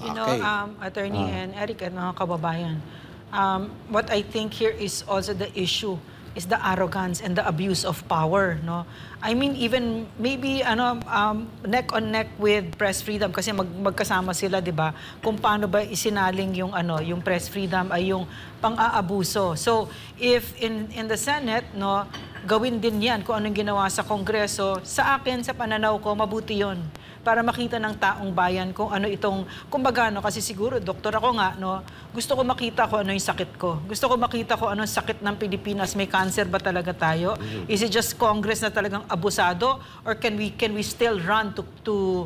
You okay. um, Attorney uh. and Eric and mga kababayan, um, what I think here is also the issue is the arrogance and the abuse of power, no? I mean, even maybe ano um, neck on neck with press freedom kasi mag magkasama sila, 'di ba? Kung paano ba isinaling yung ano, yung press freedom ay yung pang-aabuso. So, if in in the Senate, no, gawin din 'yan kung anong ginawa sa Kongreso, sa akin sa pananaw ko mabuti 'yon para makita ng taong bayan kung ano itong, kumbaga, no, kasi siguro, doktor ako nga, no, gusto ko makita ko ano yung sakit ko. Gusto ko makita ko ano yung sakit ng Pilipinas. May cancer ba talaga tayo? Mm. Is it just Congress na talagang abusado? Or can we, can we still run to, to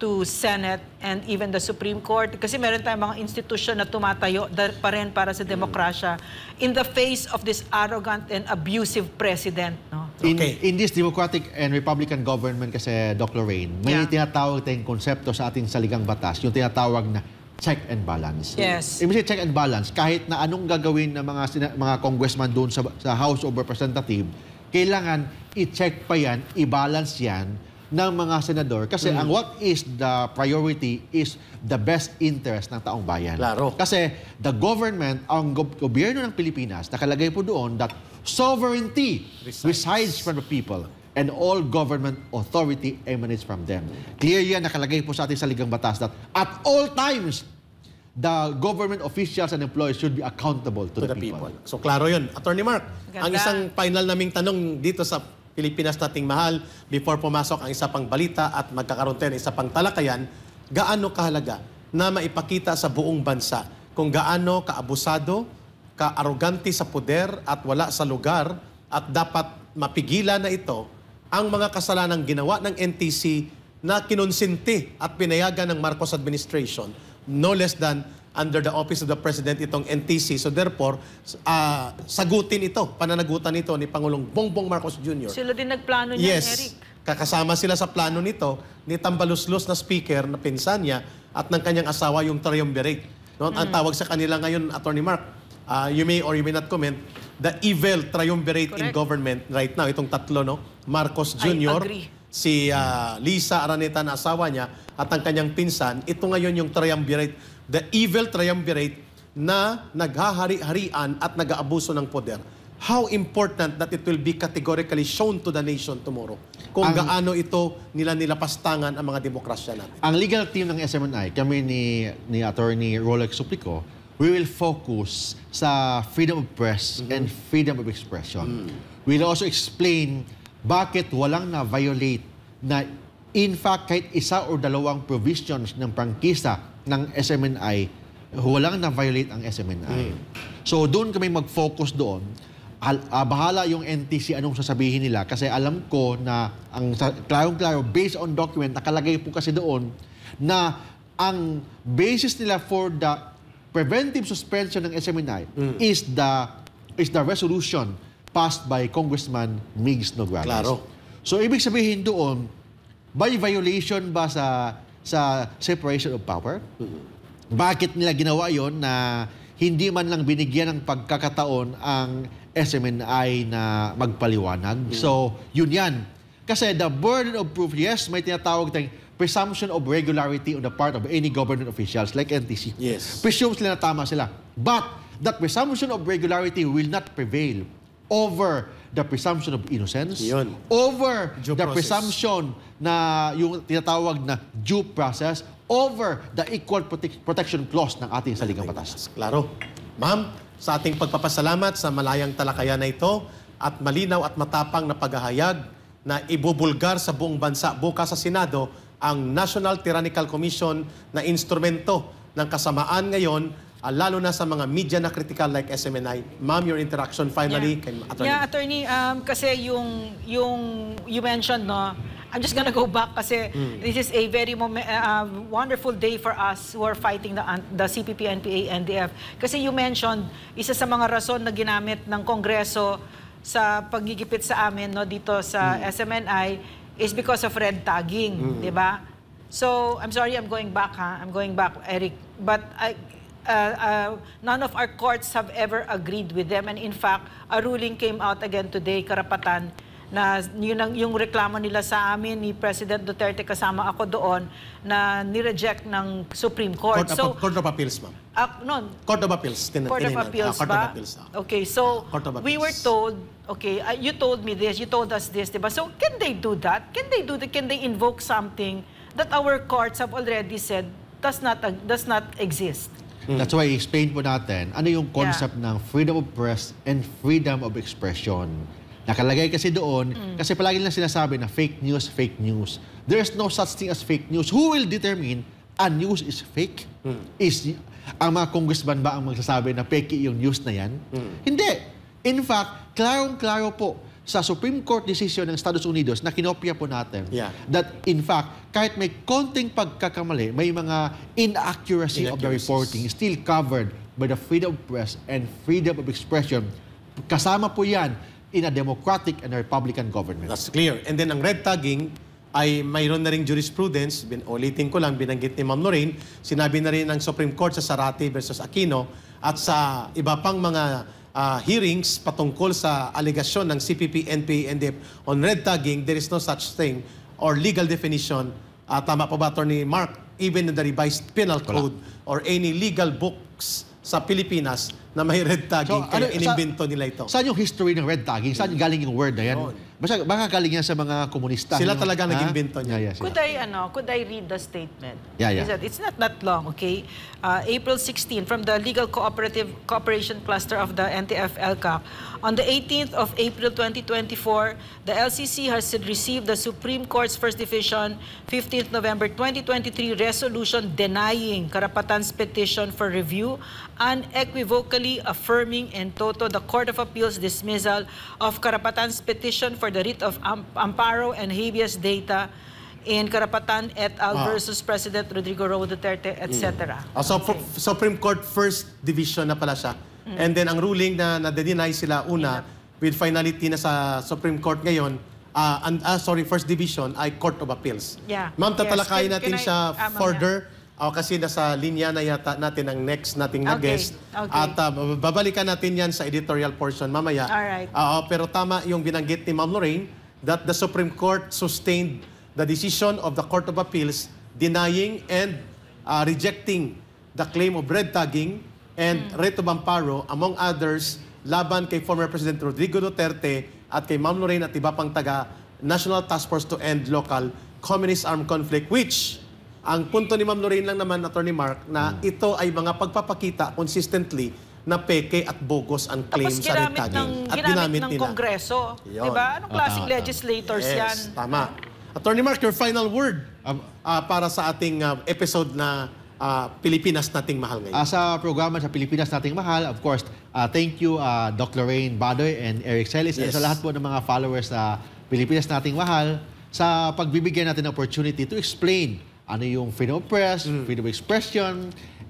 to Senate and even the Supreme Court kasi meron tayong mga institusyon na tumatayo pa rin para sa demokrasya in the face of this arrogant and abusive president. No? Okay. In, in this Democratic and Republican government kasi, Dr. Lorraine, may yeah. tinatawag tayong konsepto sa ating saligang batas, yung tinatawag na check and balance. Yes. Ibig sabihin, check and balance, kahit na anong gagawin ng mga, mga congressman doon sa, sa House of Representatives, kailangan i-check pa yan, i-balance yan ng mga senador kasi mm. ang what is the priority is the best interest ng taong bayan. Claro. Kasi the government, ang gobyerno ng Pilipinas, nakalagay po doon that sovereignty resides, resides from the people and all government authority emanates from them. Clear yan, nakalagay po sa ating saligang batas that at all times, the government officials and employees should be accountable to, to the, the people. people. So klaro yun. Attorney Mark, Ganda. ang isang final naming tanong dito sa Pilipinas nating mahal. Before pumasok ang isa pang balita at magkakaroon tayo ng isa pang talakayan, gaano kahalaga na maipakita sa buong bansa kung gaano kaabusado, kaarogante sa poder at wala sa lugar at dapat mapigilan na ito ang mga kasalanang ginawa ng NTC na kinonsinti at pinayagan ng Marcos administration no less than under the office of the president itong NTC. So therefore, uh, sagutin ito, pananagutan ito ni Pangulong Bongbong Marcos Jr. Sila din nagplano niya, yes, Eric. Kakasama sila sa plano nito ni Tambaluslos na speaker na pinsan niya at ng kanyang asawa yung triumvirate. No? Mm. Ang tawag sa kanila ngayon, Attorney Mark, uh, you may or you may not comment, the evil triumvirate Correct. in government right now, itong tatlo, no? Marcos Jr., si uh, Lisa Araneta na asawa niya, at ang kanyang pinsan, ito ngayon yung triumvirate the evil triumvirate na naghahari-harian at nag-aabuso ng poder. How important that it will be categorically shown to the nation tomorrow kung ang, gaano ito nila nilapastangan ang mga demokrasya natin. Ang legal team ng SMNI, kami ni, ni Attorney Rolex Suplico, we will focus sa freedom of press mm -hmm. and freedom of expression. Mm. We'll also explain bakit walang na-violate na in fact kahit isa o dalawang provisions ng prangkisa ng SMNI, walang na-violate ang SMNI. Mm. So doon kami mag-focus doon. Al, uh, bahala yung NTC anong sasabihin nila kasi alam ko na ang klarong-klaro based on document nakalagay po kasi doon na ang basis nila for the preventive suspension ng SMNI mm. is the is the resolution passed by Congressman Migs Nograles. Claro. So ibig sabihin doon by violation ba sa sa separation of power? Mm-hmm. Bakit nila ginawa yon na hindi man lang binigyan ng pagkakataon ang SMNI na magpaliwanag? Mm. So, yun yan. Kasi the burden of proof, yes, may tinatawag tayong presumption of regularity on the part of any government officials like NTC. Yes. Presume sila na tama sila. But that presumption of regularity will not prevail over the presumption of innocence Yun. over due the process. presumption na yung tinatawag na due process over the equal prote protection clause ng ating saligang batas. Klaro. Ma'am, sa ating pagpapasalamat sa malayang talakayan na ito at malinaw at matapang na paghahayag na ibubulgar sa buong bansa bukas sa Senado ang National Tyrannical Commission na instrumento ng kasamaan ngayon uh, lalo na sa mga media na critical like SMNI. Ma'am, your interaction finally yeah. kay Attorney. Yeah, Attorney, um, kasi yung, yung you mentioned, no, I'm just gonna go back kasi mm. this is a very uh, uh, wonderful day for us who are fighting the, the CPP, NPA, NDF. Kasi you mentioned, isa sa mga rason na ginamit ng Kongreso sa paggigipit sa amin no, dito sa mm. SMNI is because of red tagging, mm. di ba? So, I'm sorry, I'm going back, ha? I'm going back, Eric. But I, uh, uh, none of our courts have ever agreed with them. And in fact, a ruling came out again today, karapatan, na yun ang, yung reklamo nila sa amin ni President Duterte kasama ako doon na nireject ng Supreme Court. Court, so, Court of Appeals, ma'am. Uh, no. Court of Appeals. Tin Court of ah, Appeals uh, Court Of appeals, uh. Okay, so Court of appeals. we were told, okay, uh, you told me this, you told us this, diba? So can they do that? Can they do that? Can they invoke something that our courts have already said does not, uh, does not exist? Mm. That's why explain po natin ano yung concept yeah. ng freedom of press and freedom of expression. Nakalagay kasi doon, mm. kasi palagi lang sinasabi na fake news, fake news. There's no such thing as fake news. Who will determine a news is fake? Mm. Is ang mga congressman ba ang magsasabi na fake yung news na yan? Mm. Hindi. In fact, klarong-klaro po sa Supreme Court decision ng Estados Unidos na kinopya po natin. Yeah. That in fact, kahit may konting pagkakamali, may mga inaccuracy of the reporting still covered by the freedom of press and freedom of expression. Kasama po yan in a democratic and a republican government. That's clear. And then ang red tagging, ay mayroon na rin jurisprudence, bin, ulitin ko lang, binanggit ni Ma'am Lorraine, sinabi na rin ng Supreme Court sa Sarati versus Aquino at sa iba pang mga uh, hearings patungkol sa alegasyon ng CPP, NPA, NDF on red tagging, there is no such thing or legal definition. Uh, tama po ba, Attorney Mark? Even in the revised penal code Wala. or any legal books sa Pilipinas na may red tagging, so, ano, kaya ano, inimbento nila ito. Saan yung history ng red tagging? Saan hmm. galing yung word na yan? Oh. Basta baka galing yan sa mga komunista. Sila no? talaga ah? naging binto niya. Yeah, yeah, could I ano, could I read the statement? Yeah, yeah. That, it's not that long, okay? Uh, April 16 from the Legal Cooperative Cooperation Cluster of the NTF LCAC. On the 18th of April 2024, the LCC has received the Supreme Court's First Division 15th November 2023 resolution denying Karapatan's petition for review unequivocally affirming in toto the Court of Appeals dismissal of Karapatan's petition for for the writ of um, amparo and habeas data in Karapatan et al. Ah. versus President Rodrigo Roa Duterte, etc. Mm. Oh, so, okay. Supreme Court First Division na pala siya. Mm. And then ang ruling na na-deny sila una yeah. with finality na sa Supreme Court ngayon, uh, and, uh, sorry, First Division ay Court of Appeals. Yeah. Ma'am, tatalakayin yes. can, natin can I, siya um, further. Yeah. Oh, kasi nasa linya na yata natin ang next nating na okay. guest. Okay. At uh, babalikan natin yan sa editorial portion mamaya. Alright. Uh, pero tama yung binanggit ni Ma'am Lorraine that the Supreme Court sustained the decision of the Court of Appeals denying and uh, rejecting the claim of red tagging and mm. Reto Bamparo, among others, laban kay former President Rodrigo Duterte at kay Ma'am Lorraine at iba pang taga National Task Force to End Local Communist Armed Conflict, which ang punto ni Ma'am Lorraine lang naman, Attorney Mark, na hmm. ito ay mga pagpapakita consistently na peke at bogus ang claim sa ginamit retaging. at ginamit, ng nila. Kongreso. Yun. Diba? Anong ah, klaseng tama, tama. legislators yes, yan? Tama. Attorney Mark, your final word um, uh, para sa ating uh, episode na uh, Pilipinas Nating Mahal ngayon. Uh, sa programa sa Pilipinas Nating Mahal, of course, uh, thank you uh, Dr. Lorraine Badoy and Eric Celis yes. and sa lahat po ng mga followers sa Pilipinas Nating Mahal sa pagbibigyan natin ng opportunity to explain ano yung freedom of press, mm. freedom of expression,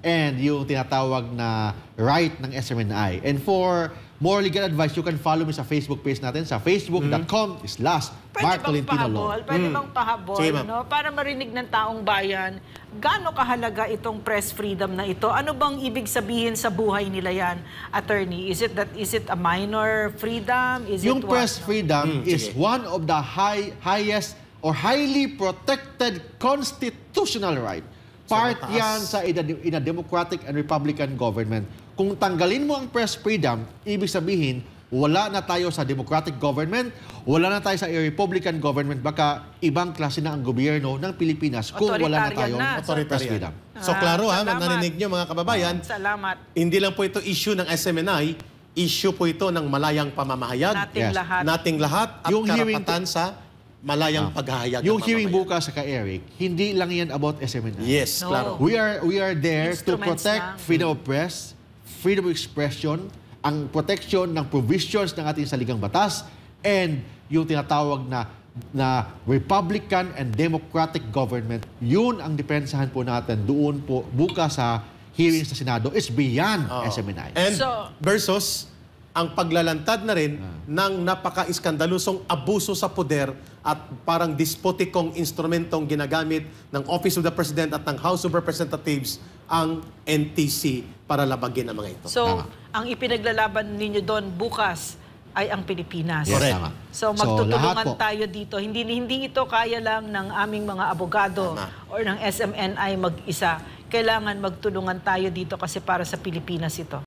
and yung tinatawag na right ng SMNI. And for more legal advice, you can follow me sa Facebook page natin sa facebook.com mm. slash Mark Tolentino Law. Pwede mm. bang pahabol? Sige, no? Para marinig ng taong bayan, gaano kahalaga itong press freedom na ito? Ano bang ibig sabihin sa buhay nila yan, attorney? Is it that is it a minor freedom? Is Yung it what, press no? freedom mm, is sige. one of the high highest or highly protected constitutional right. Part so, yan sa in a democratic and republican government. Kung tanggalin mo ang press freedom, ibig sabihin, wala na tayo sa democratic government, wala na tayo sa republican government, baka ibang klase na ang gobyerno ng Pilipinas kung wala na tayo na. authoritarian. So klaro ha, narinig niyo mga kababayan, salamat. hindi lang po ito issue ng SMNI, issue po ito ng malayang pamamahayag. Nating yes. lahat. Nating lahat at yung karapatan sa malayang ah. paghahayag. Yung hearing bukas sa ka-Eric, hindi lang yan about SMNI. Yes, no. claro. We are, we are there to protect lang. freedom of press, freedom of expression, ang protection ng provisions ng ating saligang batas, and yung tinatawag na na Republican and Democratic government, yun ang depensahan po natin doon po bukas sa hearing sa Senado is beyond uh, SMNI. And so, versus ang paglalantad na rin ah. ng napaka-iskandalosong abuso sa poder at parang despotikong instrumentong ginagamit ng Office of the President at ng House of Representatives ang NTC para labagin ang mga ito. So, Tama. ang ipinaglalaban ninyo doon bukas ay ang Pilipinas. Yes, So magtutulungan so, tayo dito. Hindi hindi ito kaya lang ng aming mga abogado tama. or ng SMNI mag-isa. Kailangan magtulungan tayo dito kasi para sa Pilipinas ito.